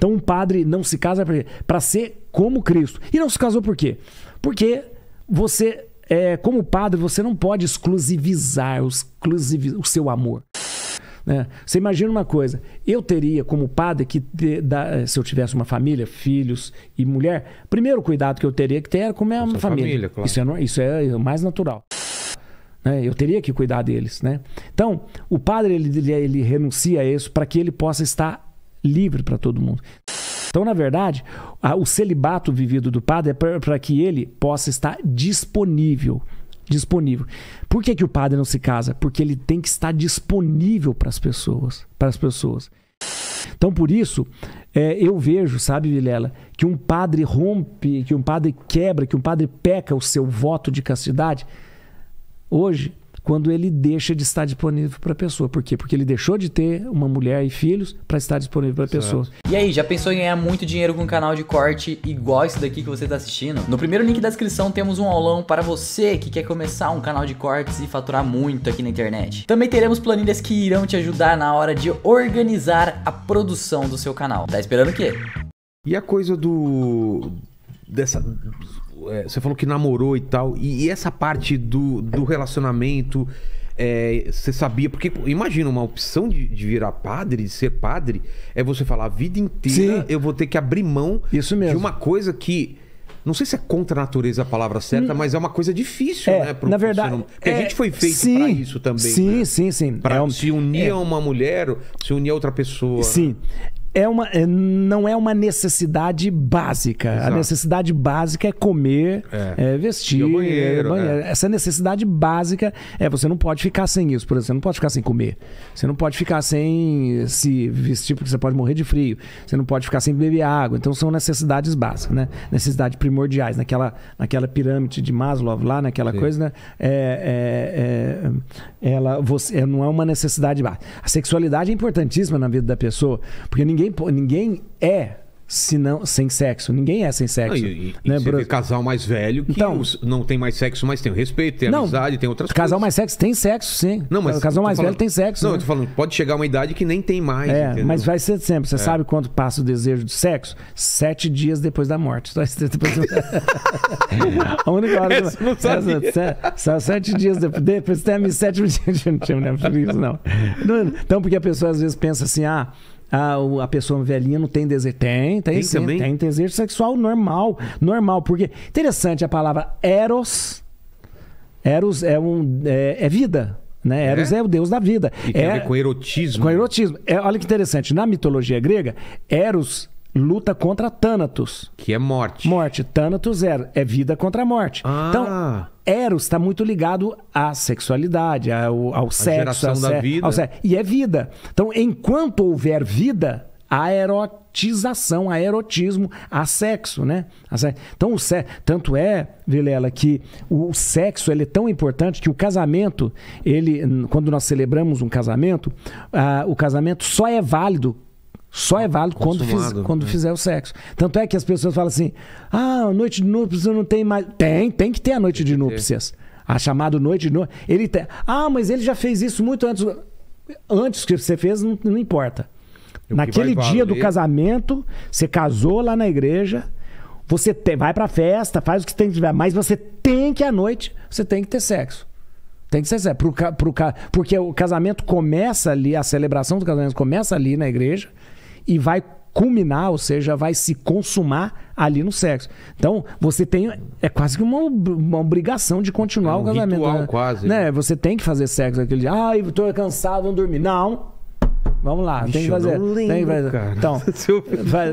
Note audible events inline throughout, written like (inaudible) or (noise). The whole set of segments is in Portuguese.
Então um padre não se casa para ser como Cristo. E não se casou por quê? Porque você, é, como padre, você não pode exclusivizar, exclusiv, o seu amor. Né? Você imagina uma coisa, eu teria como padre que, ter, da, se eu tivesse uma família, filhos e mulher, primeiro cuidado que eu teria que ter era com a minha com família. família claro. isso, é, isso é mais natural. Né? Eu teria que cuidar deles, né? Então, o padre ele, ele, ele renuncia a isso para que ele possa estar livre para todo mundo. Então, na verdade, a, o celibato vivido do padre é para que ele possa estar disponível. Disponível. Por que, que o padre não se casa? Porque ele tem que estar disponível para as pessoas. Para as pessoas. Então, por isso, é, eu vejo, sabe, Vilela, que um padre rompe, que um padre quebra, que um padre peca o seu voto de castidade hoje quando ele deixa de estar disponível para a pessoa. Por quê? Porque ele deixou de ter uma mulher e filhos para estar disponível para a pessoa. E aí, já pensou em ganhar muito dinheiro com um canal de corte igual esse daqui que você está assistindo? No primeiro link da descrição temos um aulão para você que quer começar um canal de cortes e faturar muito aqui na internet. Também teremos planilhas que irão te ajudar na hora de organizar a produção do seu canal. Tá esperando o quê? E a coisa do dessa é, você falou que namorou e tal. E, e essa parte do, do relacionamento, é, você sabia? Porque imagina uma opção de, de, virar padre, de ser padre, é você falar a vida inteira Sim. eu vou ter que abrir mão de uma coisa que não sei se é contra a natureza a palavra certa, hum. mas é uma coisa difícil, é, né? Pro, na verdade, porque é, a gente foi feito para isso também. Sim, né? sim, sim. Para é um, se unir é, a uma mulher, se unir a outra pessoa. Sim. Né? é uma, é, não é uma necessidade básica. Exato. A necessidade básica é comer, é. É vestir, é banheiro, banheiro. Né? Essa necessidade básica é você não pode ficar sem isso, por exemplo. Você não pode ficar sem comer. Você não pode ficar sem se vestir porque você pode morrer de frio. Você não pode ficar sem beber água. Então são necessidades básicas, né? Necessidades primordiais naquela, naquela pirâmide de Maslow lá, naquela Sim. coisa, né? É, ela você não é uma necessidade básica. A sexualidade é importantíssima na vida da pessoa, porque ninguém ninguém, ninguém é senão, sem sexo. Ninguém é sem sexo. Ah, e, né, casal mais velho que então, os, não tem mais sexo, mas tem respeito, tem não, amizade, tem outras casal coisas. Casal mais sexo tem sexo, sim. Não, mas casal mais falando... velho tem sexo. Não, né? eu tô falando, pode chegar uma idade que nem tem mais. É, entendeu? mas vai ser sempre. Você é. sabe quanto passa o desejo do sexo? Sete dias depois da morte. Depois... a única hora. Essa não sabia. Essa, só sete dias depois. Depois tem sete dias. Não tinha isso, não. Então, porque a pessoa às vezes pensa assim, ah a, ah, a pessoa velhinha não tem desejo. Tem, tem, tem, sim, também? tem desejo sexual normal. Normal, porque. Interessante a palavra Eros. Eros é, um, é, é vida. Né? É? Eros é? é? o deus da vida. E tem é, a ver é com erotismo. Com erotismo. É, olha que interessante. Na mitologia grega, Eros luta contra Thanatos. Que é morte. Morte. Thanatos é, é vida contra a morte. Ah. Então, Eros está muito ligado à sexualidade, ao, ao sexo. Geração da vida. Ao e é vida. Então, enquanto houver vida, há erotização, há erotismo, há sexo, né? Então, o se... tanto é, Vilela, que o sexo ele é tão importante que o casamento, ele, quando nós celebramos um casamento, ah, o casamento só é válido só é válido quando, fiz, quando né? fizer o sexo. Tanto é que as pessoas falam assim: ah, noite de núpcias não tem mais. Tem, tem que ter a noite de núpcias. A chamada noite de núpcias. Ele tem. Ah, mas ele já fez isso muito antes. Antes que você fez, não, não importa. É o Naquele dia do casamento, você casou lá na igreja, você tem, vai pra festa, faz o que tem que tiver, mas você tem que à noite, você tem que ter sexo. Tem que ser sexo. Pro, pro, porque o casamento começa ali, a celebração do casamento começa ali na igreja e vai culminar, ou seja, vai se consumar ali no sexo. Então, você tem. É quase que uma, uma obrigação de continuar é um o casamento. Ritual, né? quase. Né? né? Você tem que fazer sexo aquele dia. Ai, ah, tô cansado, vamos dormir. Não. Vamos lá, tem que fazer. Lembro, tem que fazer. Cara. Então,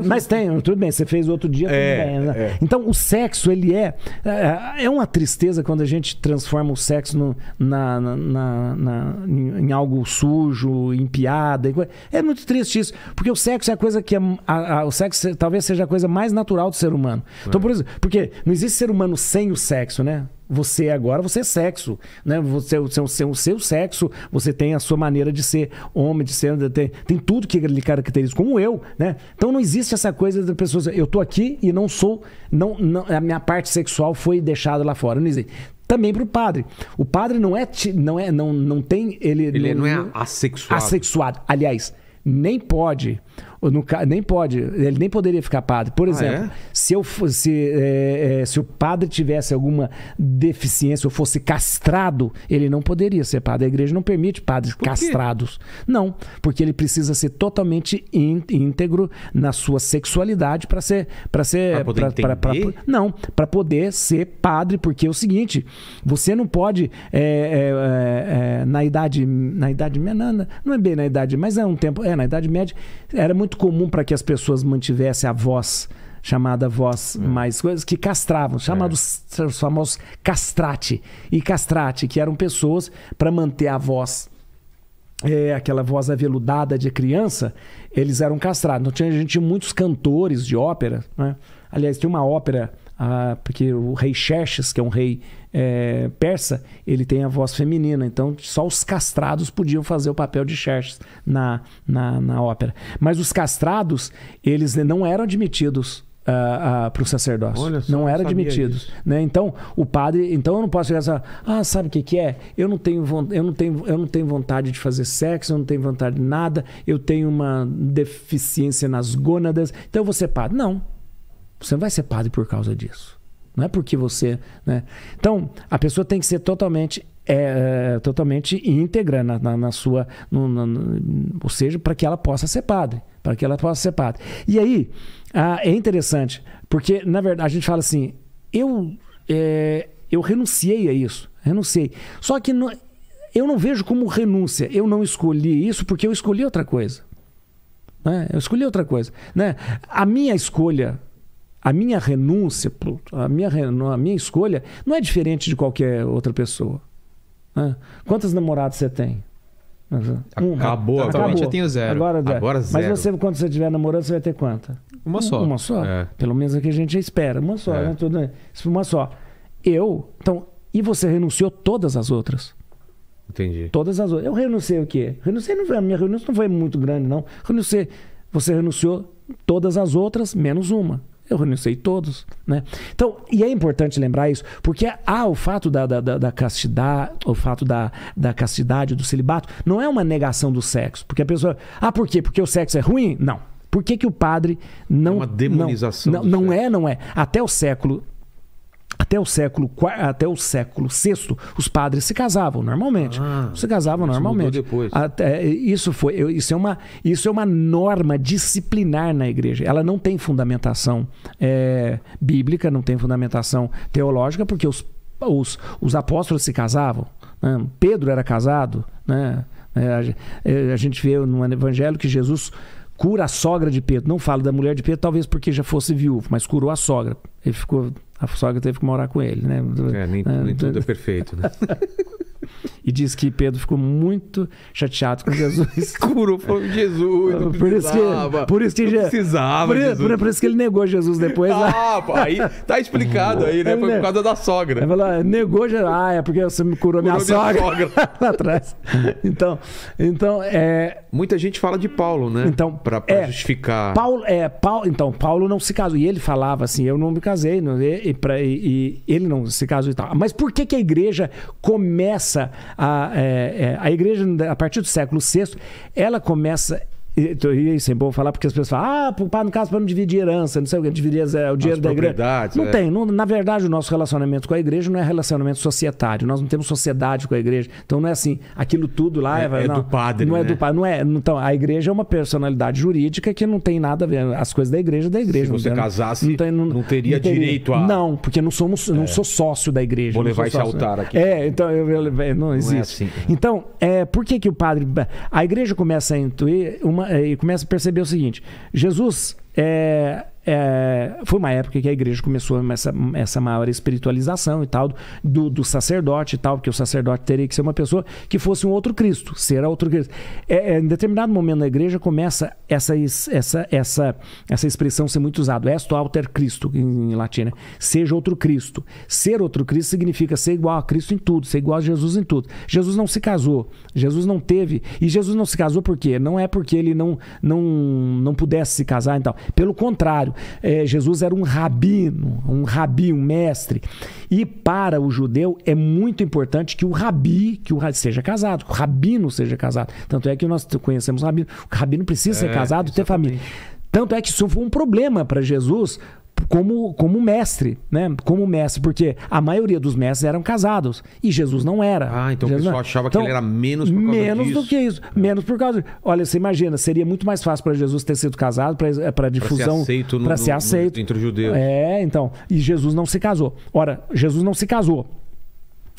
(laughs) (laughs) mas tem, tudo bem, você fez outro dia é, bem, né? é. Então, o sexo, ele é, é. É uma tristeza quando a gente transforma o sexo no, na, na, na, na, em algo sujo, em piada. É muito triste isso, porque o sexo é a coisa que. É, a, a, o sexo talvez seja a coisa mais natural do ser humano. Então, é. por exemplo, porque não existe ser humano sem o sexo, né? você é agora, você é sexo, né? Você, é o seu sexo, você tem a sua maneira de ser homem, de ser, tem, tem tudo que ele caracteriza, como eu, né? Então não existe essa coisa da pessoa, eu tô aqui e não sou, não, não a minha parte sexual foi deixada lá fora, não existe também para o padre. O padre não é não é não não tem ele ele não, não é assexuado. Assexuado, aliás, nem pode, no, nem pode, ele nem poderia ficar padre. Por ah, exemplo, ah, é? se, eu, fosse é, é, se o padre tivesse alguma deficiência ou fosse castrado, ele não poderia ser padre. A igreja não permite padres castrados. Não, porque ele precisa ser totalmente íntegro na sua sexualidade para ser. para ser pra pra, pra, não, para poder ser padre, porque é o seguinte: você não pode, é, é, é na idade. Na idade não é bem na idade, mas é um tempo. É, na idade média, era muito muito comum para que as pessoas mantivessem a voz chamada voz é. mais coisas que castravam, chamados é. os famosos castrate e castrate, que eram pessoas para manter a voz é, aquela voz aveludada de criança, eles eram castrados. Então, tinha, a gente tinha muitos cantores de ópera. Né? Aliás, tem uma ópera, ah, porque o rei Xerxes, que é um rei é, persa, ele tem a voz feminina. Então, só os castrados podiam fazer o papel de Xerxes na, na, na ópera. Mas os castrados, eles não eram admitidos uh, uh, para o sacerdócio. Olha só, não era admitido. Né? Então, o padre. Então eu não posso chegar falar, ah, sabe o que, que é? Eu não, tenho, eu, não tenho, eu não tenho vontade de fazer sexo, eu não tenho vontade de nada, eu tenho uma deficiência nas gônadas, então eu vou ser padre. Não. Você não vai ser padre por causa disso. Não é porque você. Né? Então, a pessoa tem que ser totalmente é, é, totalmente íntegra na, na, na sua. No, no, ou seja, para que ela possa ser padre. Para que ela possa ser padre. E aí, ah, é interessante, porque, na verdade, a gente fala assim, eu, é, eu renunciei a isso. Renunciei. Só que eu não vejo como renúncia. Eu não escolhi isso porque eu escolhi outra coisa. Né? Eu escolhi outra coisa. Né? A minha escolha a minha renúncia, a minha, a minha escolha, não é diferente de qualquer outra pessoa. Né? Quantas namoradas você tem? Uma. Acabou, atualmente eu tenho zero. Agora, Agora zero. Mas você, quando você estiver namorando, você vai ter quanta? Uma só. Uma só. É. Pelo menos é que a gente espera. Uma só, é. né? uma só. Eu, então, e você renunciou todas as outras? Entendi. Todas as outras. Eu renunciei o quê? Renunciei, não, a minha renúncia não foi muito grande, não. Renunciei. Você renunciou todas as outras, menos uma. Eu renunciei todos, né? Então, e é importante lembrar isso, porque há o fato da, da, da, da castidade, o fato da, da castidade, do celibato, não é uma negação do sexo. Porque a pessoa. Ah, por quê? Porque o sexo é ruim? Não. Por que, que o padre não. É uma demonização. Não, não, não é, não é. Até o século até o século até o século VI, os padres se casavam normalmente. Ah, se casavam normalmente. Depois. Até, isso foi isso é uma isso é uma norma disciplinar na igreja. Ela não tem fundamentação é, bíblica, não tem fundamentação teológica, porque os os, os apóstolos se casavam. Né? Pedro era casado, né? É, é, a, gente vê no evangelho que Jesus Cura a sogra de Pedro. Não falo da mulher de Pedro, talvez porque já fosse viúvo, mas curou a sogra. Ele ficou. A sogra teve que morar com ele, né? É, nem, nem tudo é perfeito, né? (laughs) e diz que Pedro ficou muito chateado com Jesus. (laughs) Curou foi Jesus, não por isso que, por isso que não precisava. Por, Jesus. Por, por, isso que ele negou Jesus depois. Né? Ah, aí tá explicado aí, né? Foi por causa da sogra. Ele falou, ah, negou Jesus. Ah, é porque você me curou, curou minha, minha sogra. sogra. (laughs) lá atrás. Então, então é... Muita gente fala de Paulo, né? Então, pra, pra é, justificar. Paulo, é, Paulo, então, Paulo não se casou. E ele falava assim, eu não me casei. Não, e, e, pra, e, e ele não se casou e tal. Mas por que, que a igreja começa começa a, é, é, a igreja, a partir do século VI, ela começa e isso é bom falar porque as pessoas falam, ah, no caso, para não dividir herança, não sei o que, dividir é, o dinheiro da igreja. Não é. tem. Não, na verdade, o nosso relacionamento com a igreja não é relacionamento societário. Nós não temos sociedade com a igreja. Então não é assim, aquilo tudo lá. É, é, é não, do padre. Não é do né? padre. Não é, então, a igreja é uma personalidade jurídica que não tem nada a ver. As coisas da igreja é da igreja. Se você não, casasse, não, tem, não, não teria, não teria direito a. Não, porque não somos, não é. sou sócio da igreja. Vou levar esse altar aqui. É, então eu, eu, eu, não existe. Assim, né? então, é, por que, que o padre. A igreja começa a intuir uma e começa a perceber o seguinte: Jesus é, é, foi uma época que a igreja começou essa, essa maior espiritualização e tal, do, do sacerdote e tal, que o sacerdote teria que ser uma pessoa que fosse um outro Cristo, ser outro Cristo. É, é, em determinado momento na igreja começa essa, essa, essa, essa expressão ser muito usada, esto alter Cristo, em, em latim, né? seja outro Cristo. Ser outro Cristo significa ser igual a Cristo em tudo, ser igual a Jesus em tudo. Jesus não se casou, Jesus não teve, e Jesus não se casou por quê? Não é porque ele não, não, não pudesse se casar e então. tal. Pelo contrário, é, Jesus era um rabino, um rabi, um mestre. E para o judeu é muito importante que o rabi, que o rabi seja casado, que o rabino seja casado. Tanto é que nós conhecemos o rabino. O rabino precisa é, ser casado, exatamente. ter família. Tanto é que isso foi um problema para Jesus, como, como mestre, né? Como mestre, porque a maioria dos mestres eram casados e Jesus não era. Ah, então Jesus o pessoal achava então, que ele era menos por causa menos disso. do que isso, é. menos por causa. Olha, você imagina, seria muito mais fácil para Jesus ter sido casado para eh, difusão, para ser aceito, no, ser aceito. No, entre os judeus. É, então, e Jesus não se casou. Ora, Jesus não se casou.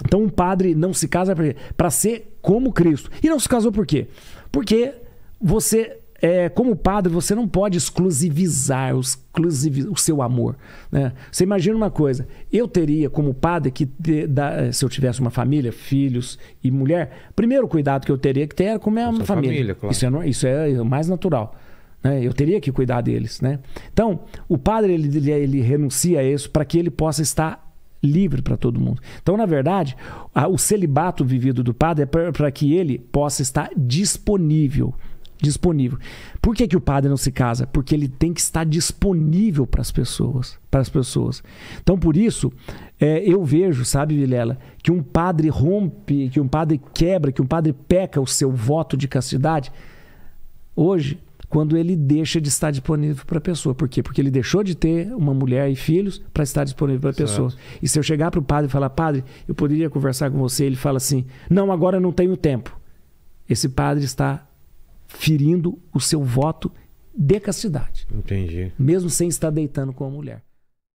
Então um padre não se casa para ser como Cristo. E não se casou por quê? Porque você é, como padre, você não pode exclusivizar os, o seu amor. Né? Você imagina uma coisa: eu teria, como padre, que da, eh, se eu tivesse uma família, filhos e mulher, primeiro cuidado que eu teria que ter era com a minha família. família claro. isso, é, isso é o mais natural. Né? Eu teria que cuidar deles. Né? Então, o padre ele, ele, ele renuncia a isso para que ele possa estar livre para todo mundo. Então, na verdade, a, o celibato vivido do padre é para que ele possa estar disponível disponível. Por que, que o padre não se casa? Porque ele tem que estar disponível para as pessoas, para as pessoas. Então, por isso, é, eu vejo, sabe, Vilela, que um padre rompe, que um padre quebra, que um padre peca o seu voto de castidade hoje, quando ele deixa de estar disponível para a pessoa. Por quê? Porque ele deixou de ter uma mulher e filhos para estar disponível para a pessoa. E se eu chegar para o padre e falar, padre, eu poderia conversar com você, ele fala assim: não, agora não tenho tempo. Esse padre está ferindo o seu voto de castidade. Entendi. Mesmo sem estar deitando com a mulher.